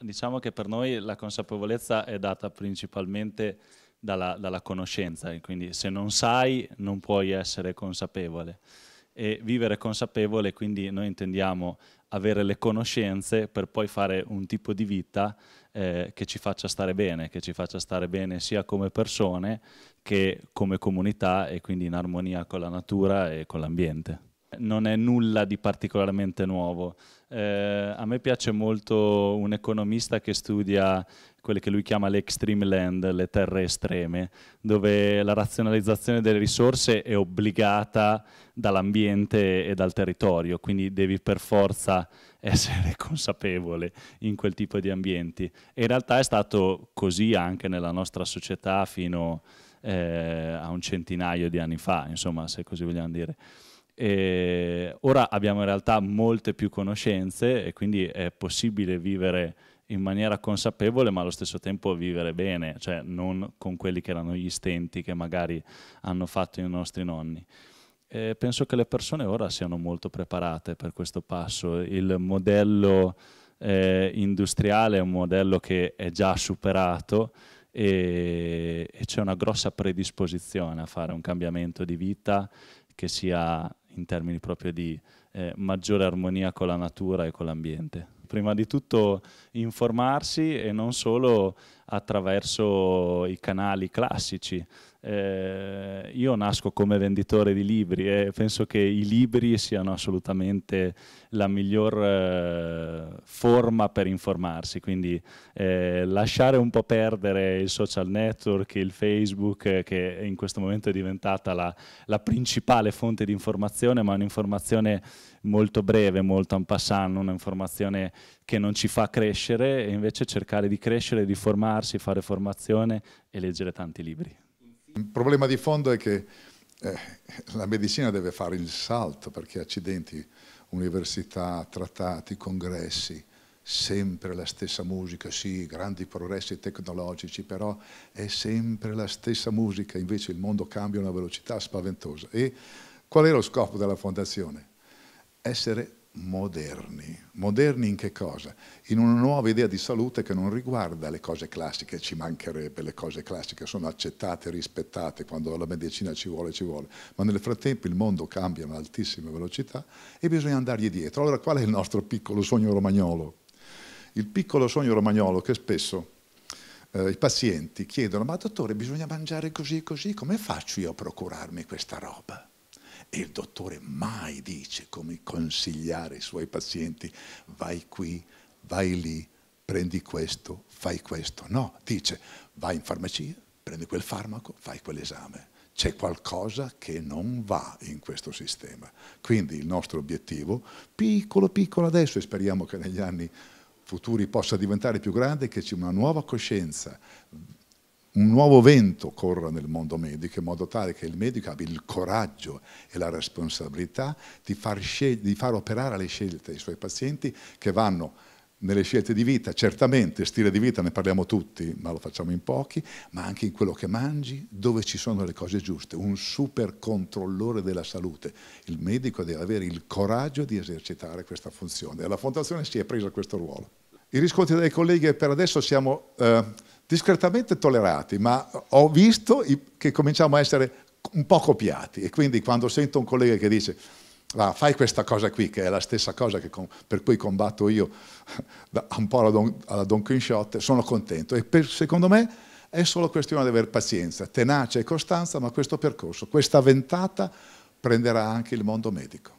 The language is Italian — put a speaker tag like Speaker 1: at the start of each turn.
Speaker 1: Diciamo che per noi la consapevolezza è data principalmente dalla, dalla, conoscenza, quindi se non sai non puoi essere consapevole. E vivere consapevole, quindi noi intendiamo avere le conoscenze per poi fare un tipo di vita eh, che ci faccia stare bene, che ci faccia stare bene sia come persone che come comunità e quindi in armonia con la natura e con l'ambiente non è nulla di particolarmente nuovo. Eh, a me piace molto un economista che studia quelle che lui chiama le extreme land, le terre estreme, dove la razionalizzazione delle risorse è obbligata dall'ambiente e dal territorio, quindi devi per forza essere consapevole in quel tipo di ambienti. E in realtà è stato così anche nella nostra società fino eh, a un centinaio di anni fa, insomma, se così vogliamo dire. E ora abbiamo in realtà molte più conoscenze e quindi è possibile vivere in maniera consapevole ma allo stesso tempo vivere bene, cioè non con quelli che erano gli stenti che magari hanno fatto i nostri nonni. E penso che le persone ora siano molto preparate per questo passo. Il modello eh, industriale è un modello che è già superato e, e c'è una grossa predisposizione a fare un cambiamento di vita che sia in termini proprio di eh, maggiore armonia con la natura e con l'ambiente. Prima di tutto informarsi e non solo attraverso i canali classici. Eh, io nasco come venditore di libri e penso che i libri siano assolutamente la miglior eh, forma per informarsi, quindi eh, lasciare un po' perdere il social network, il Facebook, eh, che in questo momento è diventata la, la principale fonte di informazione, ma un'informazione molto breve, molto en passant, un'informazione che non ci fa crescere e invece cercare di crescere, di formare informarsi, fare formazione e leggere tanti libri.
Speaker 2: Il problema di fondo è che eh, la medicina deve fare il salto perché accidenti, università, trattati, congressi, sempre la stessa musica, sì, grandi progressi tecnologici, però è sempre la stessa musica, invece il mondo cambia a una velocità spaventosa. E qual era lo scopo della fondazione? Essere moderni. Moderni in che cosa? In una nuova idea di salute che non riguarda le cose classiche, ci mancherebbe, le cose classiche sono accettate, rispettate, quando la medicina ci vuole, ci vuole, ma nel frattempo il mondo cambia a altissima velocità e bisogna andargli dietro. Allora qual è il nostro piccolo sogno romagnolo? Il piccolo sogno romagnolo che spesso eh, i pazienti chiedono, ma dottore bisogna mangiare così e così, come faccio io a procurarmi questa roba? E il dottore mai dice come consigliare i suoi pazienti, vai qui, vai lì, prendi questo, fai questo. No, dice, vai in farmacia, prendi quel farmaco, fai quell'esame. C'è qualcosa che non va in questo sistema. Quindi il nostro obiettivo, piccolo piccolo adesso, e speriamo che negli anni futuri possa diventare più grande, che c'è una nuova coscienza un nuovo vento corra nel mondo medico in modo tale che il medico abbia il coraggio e la responsabilità di far, di far operare le scelte ai suoi pazienti che vanno nelle scelte di vita, certamente stile di vita ne parliamo tutti, ma lo facciamo in pochi, ma anche in quello che mangi, dove ci sono le cose giuste, un super controllore della salute. Il medico deve avere il coraggio di esercitare questa funzione e la Fondazione si è presa questo ruolo. I riscontri dai colleghi per adesso siamo... Eh, discretamente tollerati, ma ho visto che cominciamo a essere un po' copiati e quindi quando sento un collega che dice ah, fai questa cosa qui, che è la stessa cosa per cui combatto io un po' alla Don, alla Don Quixote, sono contento e per, secondo me è solo questione di avere pazienza, tenacia e costanza, ma questo percorso, questa ventata prenderà anche il mondo medico.